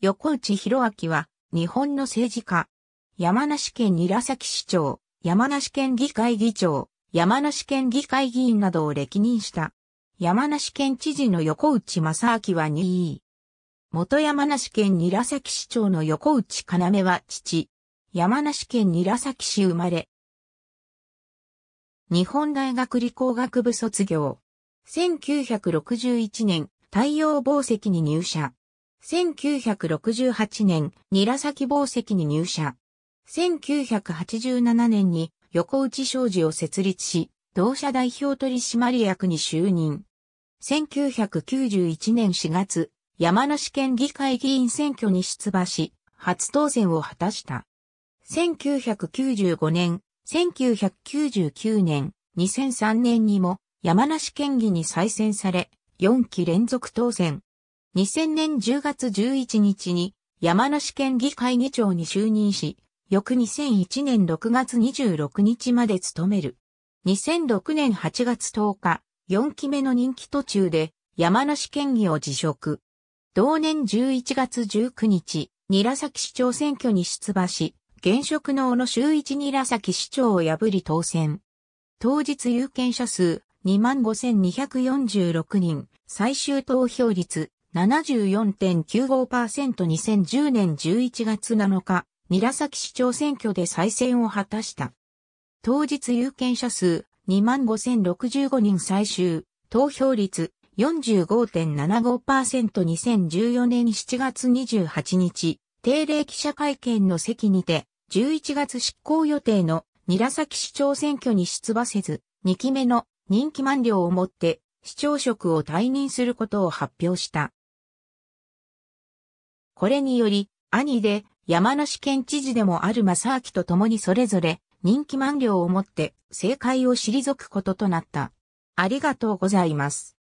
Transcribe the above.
横内博明は、日本の政治家。山梨県韮崎市長、山梨県議会議長、山梨県議会議員などを歴任した。山梨県知事の横内正明は2位。元山梨県韮崎市長の横内要は父。山梨県韮崎市生まれ。日本大学理工学部卒業。1961年、太陽宝石に入社。1968年、韮崎宝石に入社。1987年に横内商事を設立し、同社代表取締役に就任。1991年4月、山梨県議会議員選挙に出馬し、初当選を果たした。1995年、1999年、2003年にも山梨県議に再選され、4期連続当選。2000年10月11日に山梨県議会議長に就任し、翌2001年6月26日まで務める。2006年8月10日、4期目の任期途中で山梨県議を辞職。同年11月19日、韮崎市長選挙に出馬し、現職の小野修一韮崎市長を破り当選。当日有権者数25,246人、最終投票率 74.95%2010 年11月7日、韮崎市長選挙で再選を果たした。当日有権者数25,065人最終、投票率 45.75%2014 年7月28日、定例記者会見の席にて、11月執行予定の韮崎市長選挙に出馬せず、2期目の任期満了をもって市長職を退任することを発表した。これにより、兄で山梨県知事でもある正明と共にそれぞれ人気満了をもって政界を退くこととなった。ありがとうございます。